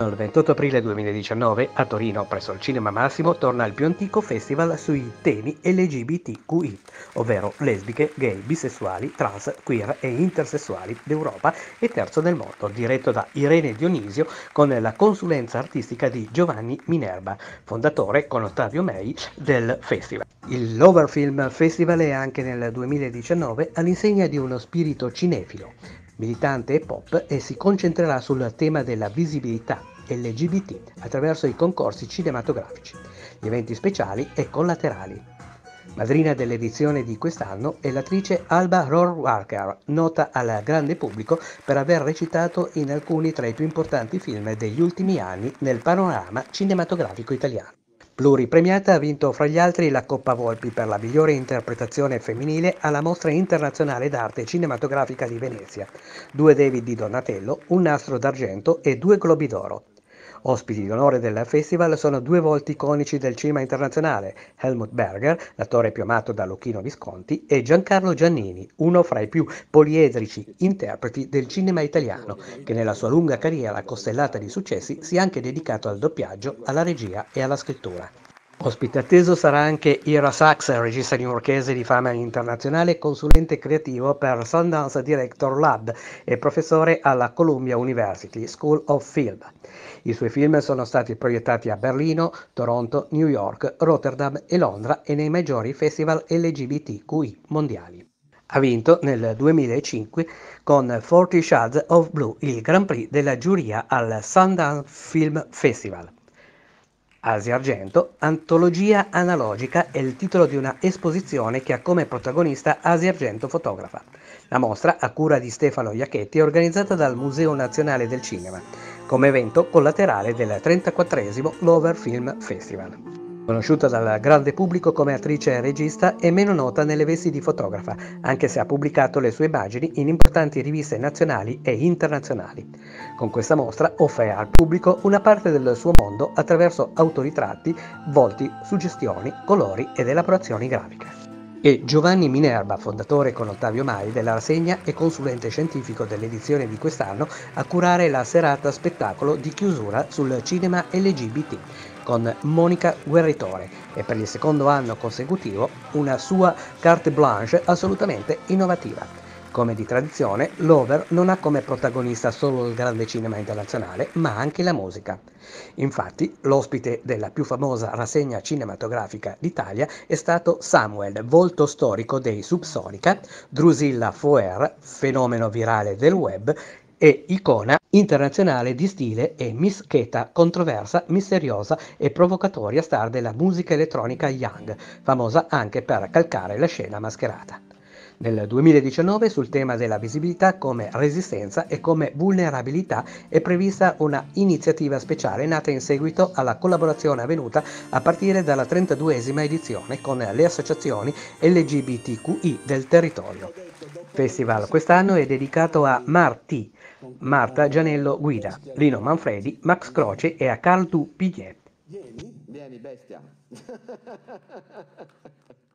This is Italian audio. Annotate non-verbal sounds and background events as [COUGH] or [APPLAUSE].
Il 28 aprile 2019 a Torino, presso il Cinema Massimo, torna il più antico festival sui temi LGBTQI, ovvero lesbiche, gay, bisessuali, trans, queer e intersessuali d'Europa e terzo del mondo, diretto da Irene Dionisio con la consulenza artistica di Giovanni Minerva, fondatore con Ottavio Mei del festival. Il Lover Film Festival è anche nel 2019 all'insegna di uno spirito cinefilo militante e pop e si concentrerà sul tema della visibilità LGBT attraverso i concorsi cinematografici, gli eventi speciali e collaterali. Madrina dell'edizione di quest'anno è l'attrice Alba Rohrwacher, nota al grande pubblico per aver recitato in alcuni tra i più importanti film degli ultimi anni nel panorama cinematografico italiano. Pluripremiata ha vinto fra gli altri la Coppa Volpi per la migliore interpretazione femminile alla Mostra Internazionale d'Arte Cinematografica di Venezia, due David di Donatello, un nastro d'argento e due Globi d'Oro. Ospiti d'onore del festival sono due volti iconici del cinema internazionale, Helmut Berger, l'attore più amato da Lucchino Visconti, e Giancarlo Giannini, uno fra i più poliedrici interpreti del cinema italiano, che nella sua lunga carriera costellata di successi si è anche dedicato al doppiaggio, alla regia e alla scrittura. Ospite atteso sarà anche Ira Sachs, regista newyorchese di fama internazionale consulente creativo per Sundance Director Lab e professore alla Columbia University School of Film. I suoi film sono stati proiettati a Berlino, Toronto, New York, Rotterdam e Londra e nei maggiori festival LGBTQI mondiali. Ha vinto nel 2005 con 40 Shads of Blue il Grand Prix della giuria al Sundance Film Festival. Asia Argento, Antologia analogica è il titolo di una esposizione che ha come protagonista Asia Argento fotografa. La mostra, a cura di Stefano Iacchetti, è organizzata dal Museo Nazionale del Cinema, come evento collaterale del 34 esimo Lover Film Festival. Conosciuta dal grande pubblico come attrice e regista, è meno nota nelle vesti di fotografa, anche se ha pubblicato le sue immagini in importanti riviste nazionali e internazionali. Con questa mostra offre al pubblico una parte del suo mondo attraverso autoritratti, volti, suggestioni, colori ed elaborazioni grafiche e Giovanni Minerba, fondatore con Ottavio Mai della rassegna e consulente scientifico dell'edizione di quest'anno, a curare la serata spettacolo di chiusura sul cinema LGBT, con Monica Guerritore e per il secondo anno consecutivo una sua carte blanche assolutamente innovativa. Come di tradizione, l'Over non ha come protagonista solo il grande cinema internazionale, ma anche la musica. Infatti, l'ospite della più famosa rassegna cinematografica d'Italia è stato Samuel, volto storico dei Subsonica, Drusilla Foer, fenomeno virale del web, e icona internazionale di stile e Miss Cheta, controversa, misteriosa e provocatoria star della musica elettronica Young, famosa anche per calcare la scena mascherata. Nel 2019 sul tema della visibilità come resistenza e come vulnerabilità è prevista una iniziativa speciale nata in seguito alla collaborazione avvenuta a partire dalla 32esima edizione con le associazioni LGBTQI del territorio. Il festival quest'anno è dedicato a Marti, Marta Gianello Guida, Lino Manfredi, Max Croce e Acaldu Pignet. Vieni, vieni bestia. [LAUGHS]